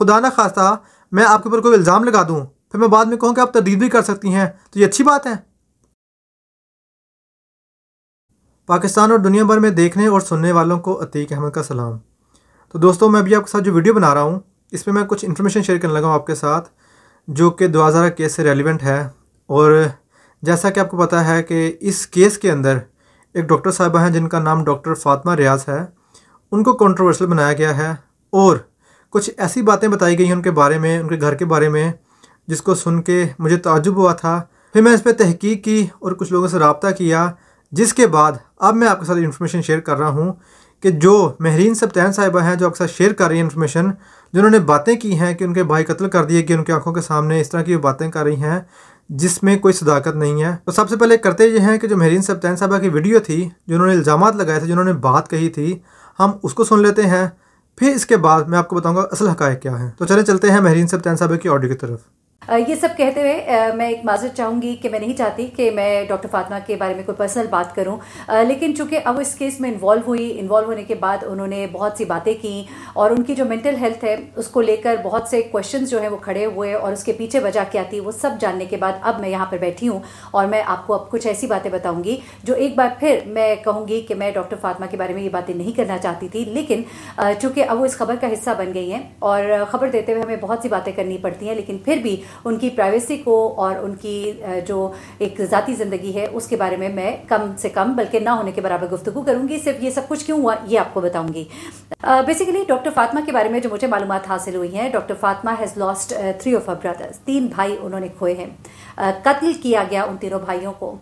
खुदा ना खास्ता मैं आपके ऊपर कोई इल्ज़ाम लगा दूँ फिर मैं बाद में कहूँ कि आप तरदीद भी कर सकती हैं तो ये अच्छी बात है पाकिस्तान और दुनिया भर में देखने और सुनने वालों को अतीक अहमद का सलाम तो दोस्तों मैं अभी आपके साथ जो वीडियो बना रहा हूँ इसमें मैं कुछ इन्फॉर्मेशन शेयर करने लगा हूँ आपके साथ जो कि दो हज़ार केस से रेलिवेंट है और जैसा कि आपको पता है कि इस केस के अंदर एक डॉक्टर साहबा हैं जिनका नाम डॉक्टर फातमा रियाज है उनको कंट्रोवर्शियल बनाया गया है और कुछ ऐसी बातें बताई गई हैं उनके बारे में उनके घर के बारे में जिसको सुन के मुझे ताजुब हुआ था फिर मैं इस पर तहकीक की और कुछ लोगों से रबता किया जिसके बाद अब मैं आपके साथ इन्फॉर्मेशन शेयर कर रहा हूँ कि जो महरीन सप्तान साहिबा हैं जो आपके साथ शेयर कर रही हैं इन्फॉर्मेशन जिन्होंने बातें की हैं कि उनके भाई कत्ल कर दिए कि उनकी आंखों के सामने इस तरह की बातें कर रही हैं जिसमें कोई सदाकत नहीं है तो सबसे पहले करते ये हैं कि जो महरीन सप्तान साहबा की वीडियो थी जिन्होंने इल्ज़ाम लगाए थे जिन्होंने बात कही थी हम उसको सुन लेते हैं फिर इसके बाद मैं आपको बताऊंगा असल हकायक क्या है तो चले चलते हैं महरीन सब तैन साहब की ऑडियो की तरफ ये सब कहते हुए मैं एक माजर चाहूँगी कि मैं नहीं चाहती कि मैं डॉक्टर फातमा के बारे में कोई पर्सनल बात करूँ लेकिन चूँकि अब इस केस में इन्वॉल्व हुई इन्वॉल्व होने के बाद उन्होंने बहुत सी बातें की और उनकी जो मेंटल हेल्थ है उसको लेकर बहुत से क्वेश्चन जो हैं वो खड़े हुए और उसके पीछे वजह क्या थी वो सब जानने के बाद अब मैं यहाँ पर बैठी हूँ और मैं आपको अब कुछ ऐसी बातें बताऊँगी जो एक बार फिर मैं कहूँगी कि मैं डॉक्टर फातिमा के बारे में ये बातें नहीं करना चाहती थी लेकिन चूँकि अब वो इस खबर का हिस्सा बन गई हैं और ख़बर देते हुए हमें बहुत सी बातें करनी पड़ती हैं लेकिन फिर भी उनकी प्राइवेसी को और उनकी जो एक ज़ाती ज़िंदगी है उसके बारे में मैं कम से कम बल्कि ना होने के बराबर गुफ्तु करूँगी सिर्फ ये सब कुछ क्यों हुआ ये आपको बताऊँगी बेसिकली डॉक्टर फातमा के बारे में जो मुझे मालूम हासिल हुई हैं doctor Fatma has lost three of a brothers तीन भाई उन्होंने खोए हैं कत्ल किया गया उन तीनों भाइयों को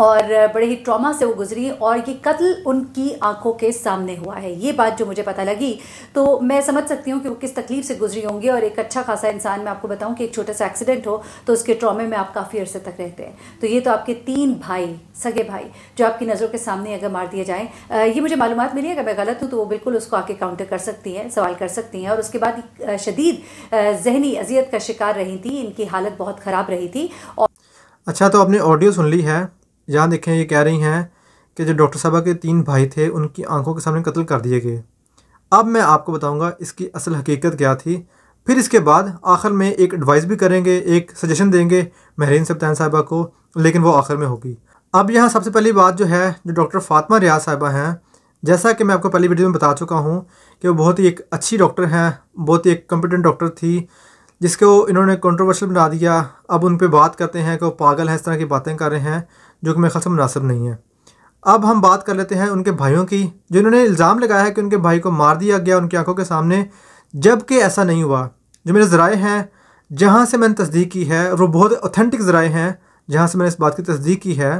और बड़े ही ट्रॉमा से वो गुजरी और ये कत्ल उनकी आंखों के सामने हुआ है ये बात जो मुझे पता लगी तो मैं समझ सकती हूँ कि वो किस तकलीफ से गुजरी होंगी और एक अच्छा खासा इंसान मैं आपको बताऊँ कि एक छोटा सा एक्सीडेंट हो तो उसके ट्रॉमे में आप काफ़ी अरसे तक रहते हैं तो ये तो आपके तीन भाई सगे भाई जो आपकी नज़रों के सामने अगर मार दिए जाएँ ये मुझे मालूम मिली अगर मैं गलत हूँ तो वो बिल्कुल उसको आके काउंटर कर सकती हैं सवाल कर सकती हैं और उसके बाद शदीद जहनी अजियत का शिकार रही थी इनकी हालत बहुत ख़राब रही थी और अच्छा तो आपने ऑडियो सुन ली है यहाँ देखें ये कह रही हैं कि जो डॉक्टर साहबा के तीन भाई थे उनकी आंखों के सामने कत्ल कर दिए गए अब मैं आपको बताऊँगा इसकी असल हकीकत क्या थी फिर इसके बाद आखिर में एक एडवाइस भी करेंगे एक सजेशन देंगे महरीन सप्तान साहबा को लेकिन वो आखिर में होगी अब यहाँ सबसे पहली बात जो है जो डॉक्टर फातमा रियाज साहबा हैं जैसा कि मैं आपको पहली वीडियो में बता चुका हूँ कि वो बहुत ही एक अच्छी डॉक्टर हैं बहुत ही एक कम्पिटेंट डॉक्टर थी जिसको इन्होंने कंट्रोवर्शियल बना दिया अब उन पर बात करते हैं कि वो पागल हैं इस तरह की बातें कर रहे हैं जो कि मेरे खास से मुनासिब नहीं है अब हम बात कर लेते हैं उनके भाइयों की जिन्होंने इल्ज़ाम लगाया है कि उनके भाई को मार दिया गया उनकी आंखों के सामने जबकि ऐसा नहीं हुआ जो मेरे ज़राए हैं जहाँ से मैंने तस्दीक की है वो बहुत ऑथेंटिक ज़राए हैं जहाँ से मैंने इस बात की तस्दीक की है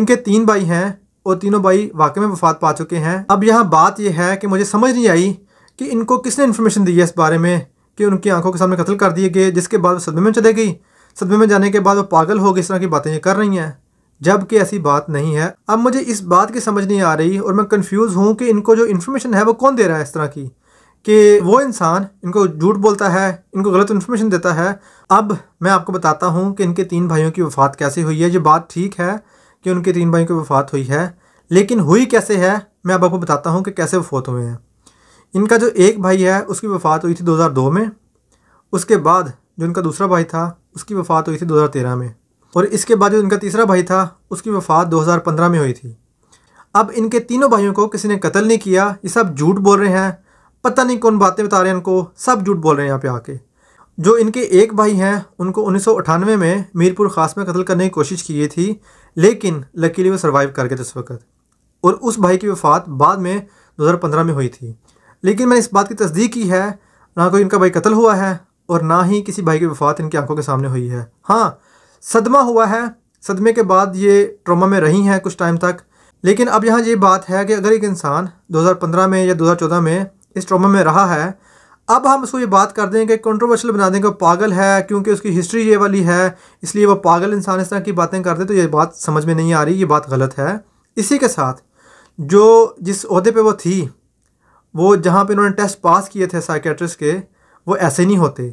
इनके तीन भाई हैं और तीनों भाई वाकई में वफात पा चुके हैं अब यहाँ बात यह है कि मुझे समझ नहीं आई कि इनको किसने इन्फॉर्मेशन दी है इस बारे में कि उनकी आंखों के सामने कत्ल कर दिए गए जिसके बाद वो सदमे में चले गई सदमे में जाने के बाद वो पागल हो गई इस तरह की बातें ये कर रही हैं जबकि ऐसी बात नहीं है अब मुझे इस बात की समझ नहीं आ रही और मैं कन्फ्यूज़ हूँ कि इनको जो इन्फॉर्मेशन है वो कौन दे रहा है इस तरह की कि वो इंसान इनको झूठ बोलता है इनको गलत इन्फॉर्मेशन देता है अब मैं आपको बताता हूँ कि इनके तीन भाइयों की वफात कैसे हुई है ये बात ठीक है कि उनके तीन भाइयों की वफात हुई है लेकिन हुई कैसे है मैं अब आपको बताता हूँ कि कैसे वफोत हुए हैं इनका जो एक भाई है उसकी वफ़ात हुई थी 2002 में उसके बाद जो इनका दूसरा भाई था उसकी वफ़ात हुई थी 2013 में और इसके बाद जो इनका तीसरा भाई था उसकी वफ़ात 2015 में हुई थी अब इनके तीनों भाइयों को किसी ने कत्ल नहीं किया ये सब झूठ बोल रहे हैं पता नहीं कौन बातें बता रहे हैं इनको सब झूठ बोल रहे हैं यहाँ पे आके जो इनके एक भाई हैं उनको उन्नीस में मीरपुर ख़ास में कत्ल करने की कोशिश की थी लेकिन लकीली वो सर्वाइव कर गए थे उस वक्त और उस भाई की वफ़ात बाद में 2015 में हुई थी लेकिन मैंने इस बात की तस्दीक की है ना कोई इनका भाई कत्ल हुआ है और ना ही किसी भाई की वफात इनकी आंखों के सामने हुई है हाँ सदमा हुआ है सदमे के बाद ये ट्रोमा में रही हैं कुछ टाइम तक लेकिन अब यहाँ ये बात है कि अगर एक इंसान 2015 में या 2014 में इस ट्रामा में रहा है अब हम उसको ये बात कर दें कि कंट्रोवर्शियल बना दें कि वो पागल है क्योंकि उसकी हिस्ट्री ये वाली है इसलिए वो पागल इंसान इस तरह की बातें कर दे तो ये बात समझ में नहीं आ रही ये बात गलत है इसी के साथ जो जिस अहदे पे वो थी वो जहाँ पे इन्होंने टेस्ट पास किए थे साइकेट्रिस्ट के वो ऐसे नहीं होते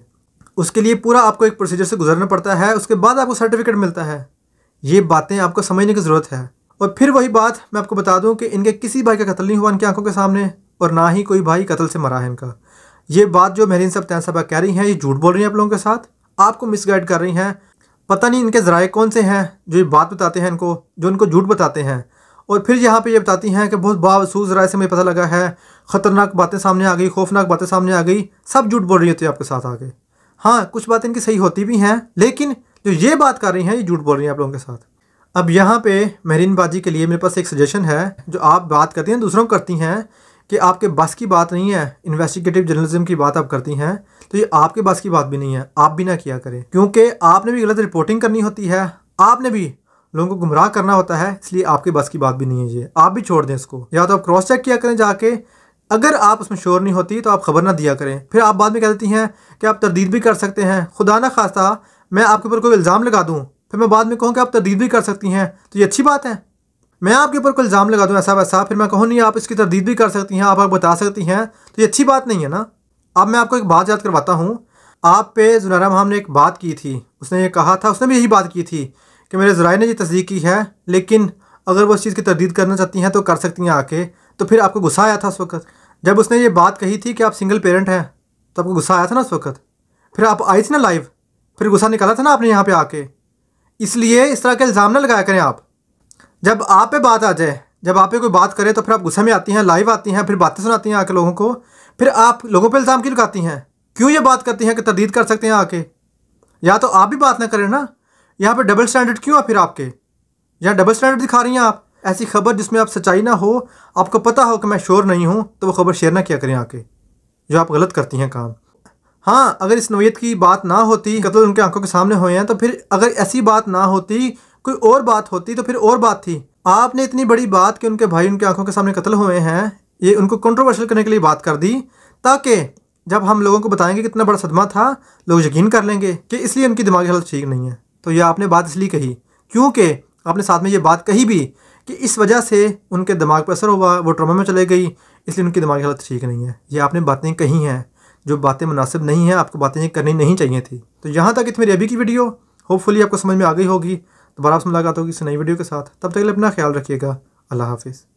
उसके लिए पूरा आपको एक प्रोसीजर से गुजरना पड़ता है उसके बाद आपको सर्टिफिकेट मिलता है ये बातें आपको समझने की ज़रूरत है और फिर वही बात मैं आपको बता दूँ कि इनके किसी भाई का कत्ल नहीं हुआ इनकी आंखों के सामने और ना ही कोई भाई कत्ल से मरा है इनका ये बात जो महरीन साहब तैन साहबा कह रही हैं ये झूठ बोल रही हैं आप लोगों के साथ आपको मिसगाइड कर रही हैं पता नहीं इनके ज़राए कौन से हैं जो ये बात बताते हैं इनको जो इनको झूठ बताते हैं और फिर यहाँ पे ये बताती हैं कि बहुत बावसूस राय से मुझे पता लगा है ख़तरनाक बातें सामने आ गई खौफनाक बातें सामने आ गई सब झूठ बोल रही होती है आपके साथ आगे हाँ कुछ बातें इनकी सही होती भी हैं लेकिन जो ये बात कर रही हैं ये झूठ बोल रही हैं आप लोगों के साथ अब यहाँ पे महरीन बाजी के लिए मेरे पास एक सजेशन है जो आप बात करती हैं दूसरों को करती हैं कि आपके बस की बात नहीं है इन्वेस्टिगेटिव जर्नलिज्म की बात आप करती हैं तो ये आपके बस की बात भी नहीं है आप भी ना किया करें क्योंकि आपने भी गलत रिपोर्टिंग करनी होती है आपने भी लोगों को गुमराह करना होता है इसलिए आपकी बस की बात भी नहीं है ये आप भी छोड़ दें इसको या तो आप क्रॉस चेक किया करें जाके अगर आप उसमें शोर नहीं होती तो आप खबर ना दिया करें फिर आप बाद में कह देती हैं कि आप तरदीद भी कर सकते हैं खुदा ना खास्ता मैं आपके ऊपर कोई इल्ज़ाम लगा दूँ फिर मैं बाद में कहूँ कि आप तरदीद भी कर सकती हैं तो ये अच्छी बात है मैं आपके ऊपर कोई इल्ज़ाम लगा दूँ ऐसा वैसा फिर मैं कहूँ नहीं आप इसकी तरदीद भी कर सकती हैं आप बता सकती हैं तो ये अच्छी बात नहीं है ना अब मैं आपको एक बात याद करवाता हूँ आप पे जुनारा महाम ने एक बात की थी उसने ये कहा था उसने भी यही बात की थी कि मेरे ज़राए ने ये तस्दीक की है लेकिन अगर वो उस चीज़ की तरदीद करना चाहती हैं तो कर सकती हैं आके तो फिर आपको गुस्सा आया था उस वक्त जब उसने ये बात कही थी कि आप सिंगल पेरेंट हैं तो आपको गुस्सा आया था ना उस वक्त फिर आप आई थी ना लाइव फिर गुस्सा निकाला था ना आपने यहाँ पे आके इसलिए इस तरह के इल्ज़ाम ना लगाया करें आप जब आप पे बात आ जाए जब आप पे कोई बात करें तो फिर आप गुस्से में आती हैं लाइव आती हैं फिर बातें सुनाती हैं आके लोगों को फिर आप लोगों पे इल्ज़ाम क्यों लगाती हैं क्यों ये बात करती हैं कि तरदीद कर सकते हैं आके या तो आप भी बात ना करें ना यहाँ पर डबल स्टैंडर्ड क्यों है फिर आपके यहाँ डबल स्टैंडर्ड दिखा रही हैं आप ऐसी खबर जिसमें आप सच्चाई ना हो आपको पता हो कि मैं शोर नहीं हूँ तो वो खबर शेयर ना किया करें आके जो आप गलत करती हैं काम हाँ अगर इस नोयत की बात ना होती कत्ल उनके आंखों के सामने हुए हैं तो फिर अगर ऐसी बात ना होती कोई और बात होती तो फिर और बात थी आपने इतनी बड़ी बात कि उनके भाई उनके आंखों के सामने कत्ल हुए हैं ये उनको कंट्रोवर्शियल करने के लिए बात कर दी ताकि जब हम लोगों को बताएंगे कितना बड़ा सदमा था लोग यकीन कर लेंगे कि इसलिए उनकी दिमागी हालत ठीक नहीं है तो यह आपने बात इसलिए कही क्योंकि आपने साथ में ये बात कही भी कि इस वजह से उनके दिमाग पर असर हुआ वो ट्रमा में चले गई इसलिए उनकी दिमाग हालत ठीक नहीं है ये आपने बातें कही हैं जो बातें मुनासिब नहीं हैं आपको बातें ये करनी नहीं चाहिए थी तो यहाँ तक इतनी मेरी अभी की वीडियो होपफुली आपको समझ में आ गई होगी दोबारा आपसे मुलाकात होगी इस नई वीडियो के साथ तब तक अपना ख्याल रखिएगा अल्लाह हाफिज़